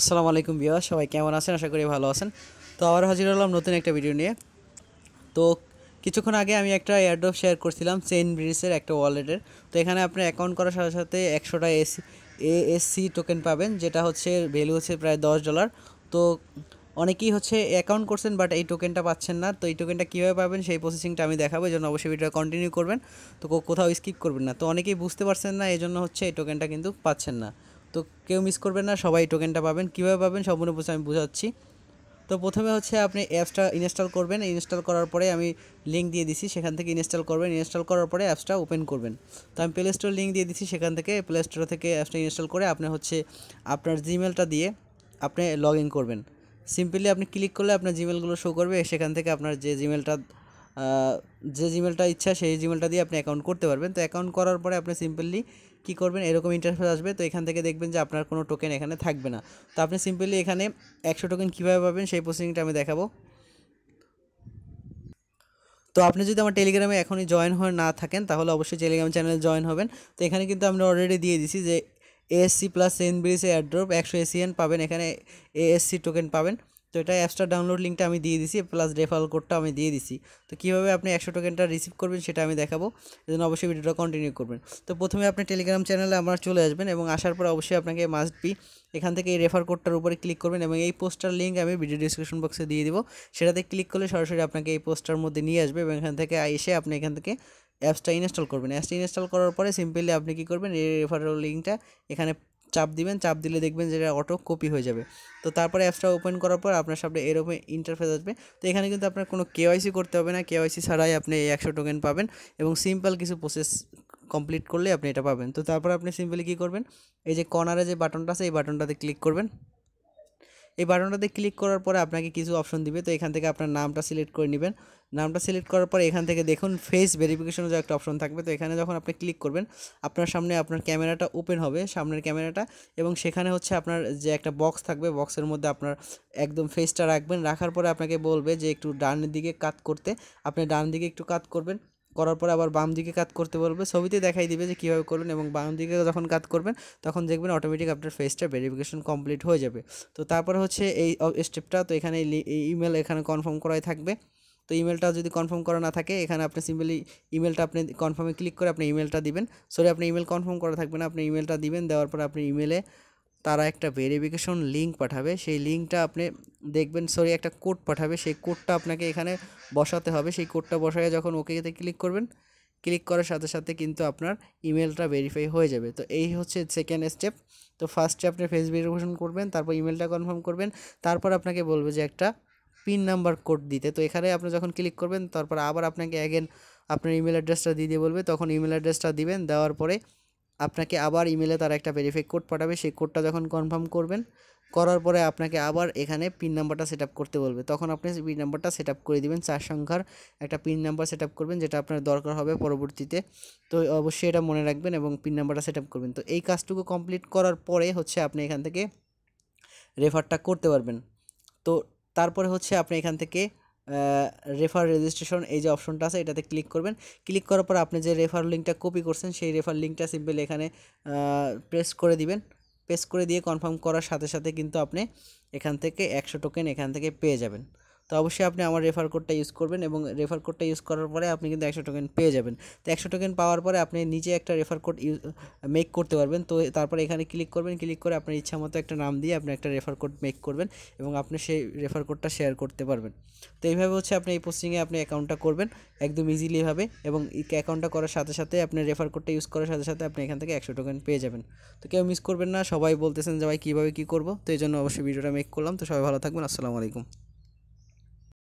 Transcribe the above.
আসসালামু আলাইকুম বিয়া সবাই কেমন আছেন আশা করি ভালো আছেন তো আবার হাজির হলাম নতুন একটা ভিডিও নিয়ে তো কিছুক্ষণ আগে আমি একটা এয়ারড্রপ শেয়ার করছিলাম চেন ব্রিজের একটা ওয়ালেটের তো এখানে আপনি অ্যাকাউন্ট করার সাথে সাথে একশোটা এসি এএসসি টোকেন পাবেন যেটা হচ্ছে ভ্যালু হচ্ছে প্রায় দশ ডলার তো অনেকেই হচ্ছে অ্যাকাউন্ট করছেন বাট এই টোকেনটা পাচ্ছেন না তো এই টোকেনটা কীভাবে পাবেন সেই প্রসেসিংটা আমি দেখাবো এই জন্য অবশ্যই ভিডিও কন্টিনিউ করবেন তো কোথাও স্কিপ করবেন না তো অনেকেই বুঝতে পারছেন না এই জন্য হচ্ছে এই টোকেনটা কিন্তু পাচ্ছেন না তো কেউ মিস করবেন না সবাই টোকেনটা পাবেন কীভাবে পাবেন সম্পূর্ণ বুঝে আমি বোঝাচ্ছি তো প্রথমে হচ্ছে আপনি অ্যাপসটা ইনস্টল করবেন ইনস্টল করার পরে আমি লিঙ্ক দিয়ে দিছি সেখান থেকে ইনস্টল করবেন ইনস্টল করার পরে অ্যাপসটা ওপেন করবেন তো আমি প্লে স্টোর লিঙ্ক দিয়ে দিছি সেখান থেকে প্লে স্টোর থেকে অ্যাপসটা ইনস্টল করে আপনি হচ্ছে আপনার জিমেলটা দিয়ে আপনি লগ ইন করবেন সিম্পলি আপনি ক্লিক করলে আপনার জিমেলগুলো শো করবে সেখান থেকে আপনার যে জিমেলটা যে জিমেলটা ইচ্ছা সেই জিমেলটা দিয়ে আপনি অ্যাকাউন্ট করতে পারবেন তো অ্যাকাউন্ট করার পরে আপনি সিম্পলি কী করবেন এরকম ইন্টারফেস আসবে তো এখান থেকে দেখবেন যে আপনার কোনো টোকেন এখানে থাকবে না তো আপনি সিম্পলি এখানে একশো টোকেন কীভাবে পাবেন সেই প্রসেসিংটা আমি দেখাবো তো আপনি যদি আমার টেলিগ্রামে এখনই জয়েন হয়ে না থাকেন তাহলে অবশ্যই টেলিগ্রাম চ্যানেলে জয়েন হবেন তো এখানে কিন্তু আমি অলরেডি দিয়ে দিছি যে এএসসি প্লাস সেনব্রিজ এয়ারড্রপ একশো এসিএন পাবেন এখানে এএসসি টোকেন পাবেন তো এটা অ্যাপসটা ডাউনলোড লিঙ্কটা আমি দিয়ে দিছি প্লাস রেফারাল কোডটা আমি দিয়ে দিছি তো কীভাবে আপনি একশো টোকেনটা রিসিভ করবেন সেটা আমি দেখাবো এজন্য অবশ্যই ভিডিওটা কন্টিনিউ করবেন তো প্রথমে আপনি টেলিগ্রাম চ্যানেলে আমার চলে আসবেন এবং আসার পর অবশ্যই আপনাকে মাস্ট বি এখান থেকে এই রেফার কোডটার উপরে ক্লিক করবেন এবং এই পোস্টার লিঙ্ক আমি ভিডিও ডিসক্রিপশন বক্সে দিয়ে দিব সেটাতে ক্লিক করলে সরাসরি আপনাকে এই পোস্টার মধ্যে নিয়ে আসবে এবং এখান থেকে এসে আপনি এখান থেকে অ্যাপসটা ইনস্টল করবেন অ্যাপসটা ইনস্টল করার পরে সিম্পলি আপনি কী করবেন এই রেফারেল লিঙ্কটা এখানে চাপ দিবেন চাপ দিলে দেখবেন যেটা অটো কপি হয়ে যাবে তো তারপরে অ্যাপসটা ওপেন করার পর আপনার সামনে এরকম ইন্টারফেস আসবে তো এখানে কিন্তু আপনার কোনো কেওয়াইসি করতে হবে না কেওয়াইসি ছাড়াই আপনি এই একশো টোকেন পাবেন এবং সিম্পল কিছু প্রসেস কমপ্লিট করলে আপনি এটা পাবেন তো তারপর আপনি সিম্পলি কী করবেন এই যে কর্নারে যে বাটনটা আছে এই বাটনটাতে ক্লিক করবেন এই বাটনটাতে ক্লিক করার পরে আপনাকে কিছু অপশন দিবে তো এখান থেকে আপনার নামটা সিলেক্ট করে নেবেন নামটা সিলেক্ট করার পরে এখান থেকে দেখুন ফেস ভেরিফিকেশনের যে একটা অপশন থাকবে তো এখানে যখন আপনি ক্লিক করবেন আপনার সামনে আপনার ক্যামেরাটা ওপেন হবে সামনের ক্যামেরাটা এবং সেখানে হচ্ছে আপনার যে একটা বক্স থাকবে বক্সের মধ্যে আপনার একদম ফেসটা রাখবেন রাখার পরে আপনাকে বলবে যে একটু ডান দিকে কাত করতে আপনি ডান দিকে একটু কাত করবেন করার পরে আবার বাম দিকে কাত করতে বলবে ছবিতে দেখাই দিবে যে কীভাবে করবেন এবং বাম দিকে যখন কাত করবেন তখন দেখবেন অটোমেটিক আপনার ফেসটা ভেরিফিকেশন কমপ্লিট হয়ে যাবে তো তারপর হচ্ছে এই স্টেপটা তো এখানে ইমেল এখানে কনফার্ম করাই থাকবে তো ইমেলটা যদি কনফার্ম করা না থাকে এখানে আপনি সিম্পলি ইমেলটা আপনি কনফার্মে ক্লিক করে আপনি ইমেলটা দিবেন সরি আপনি ইমেল কনফার্ম করা থাকবে না আপনি ইমেলটা দিবেন দেওয়ার পর আপনি ইমেলে তারা একটা ভেরিফিকেশন লিঙ্ক পাঠাবে সেই লিঙ্কটা আপনি দেখবেন সরি একটা কোড পাঠাবে সেই কোডটা আপনাকে এখানে বসাতে হবে সেই কোডটা বসায় যখন ওকেতে ক্লিক করবেন ক্লিক করার সাথে সাথে কিন্তু আপনার ইমেলটা ভেরিফাই হয়ে যাবে তো এই হচ্ছে সেকেন্ড স্টেপ তো ফার্স্টে আপনি ফেস ভেরিফিকেশন করবেন তারপর ইমেলটা কনফার্ম করবেন তারপর আপনাকে বলবে যে একটা পিন নাম্বার কোড দিতে তো এখানে আপনি যখন ক্লিক করবেন তারপর আবার আপনাকে অ্যাগেন আপনার ইমেল অ্যাড্রেসটা দিয়ে দিয়ে বলবে তখন ইমেল অ্যাড্রেসটা দিবেন দেওয়ার পরে আপনাকে আবার ইমেলে তার একটা ভেরিফাই কোড পাঠাবে সেই কোডটা যখন কনফার্ম করবেন করার পরে আপনাকে আবার এখানে পিন নাম্বারটা সেট করতে বলবে তখন আপনি পিন নাম্বারটা সেট করে দিবেন চার সংখ্যার একটা পিন নাম্বার সেট করবেন যেটা আপনার দরকার হবে পরবর্তীতে তো অবশ্যই এটা মনে রাখবেন এবং পিন নাম্বারটা সেট করবেন তো এই কাজটুকু কমপ্লিট করার পরে হচ্ছে আপনি এখান থেকে রেফারটা করতে পারবেন তো তারপরে হচ্ছে আপনি এখান থেকে রেফার রেজিস্ট্রেশন এই যে অপশনটা আছে এটাতে ক্লিক করবেন ক্লিক করার পর আপনি যে রেফার লিঙ্কটা কপি করছেন সেই রেফার লিঙ্কটা সিম্পলি এখানে প্রেস করে দিবেন প্রেস করে দিয়ে কনফার্ম করার সাথে সাথে কিন্তু আপনি এখান থেকে একশো টোকেন এখান থেকে পেয়ে যাবেন তো অবশ্যই আপনি আমার রেফার কোডটা ইউজ করবেন এবং রেফার কোডটা ইউজ করার পরে আপনি কিন্তু একশো টোকেন পেয়ে যাবেন তো একশো টোকেন পাওয়ার পরে আপনি নিজে একটা রেফার কোড ইউজ মেক করতে পারবেন তো তারপরে এখানে ক্লিক করবেন ক্লিক করে আপনার ইচ্ছা মতো একটা নাম দিয়ে আপনি একটা রেফার কোড মেক করবেন এবং আপনি সেই রেফার কোডটা শেয়ার করতে পারবেন তো এইভাবে হচ্ছে আপনি এই পোস্টিংয়ে আপনি অ্যাকাউন্টটা করবেন একদম ইজিলিভাবে এবং অ্যাকাউন্টটা করার সাথে সাথে আপনি রেফার কোডটা ইউজ করার সাথে সাথে আপনি এখান থেকে একশো টোকেন পেয়ে যাবেন তো কেউ মিস করবেন না সবাই বলতেছেন যে ভাই কীভাবে কী করবো তো এই জন্য অবশ্যই ভিডিওটা মেক করলাম তো সবাই ভালো থাকবেন আসসালামু আলাইকুম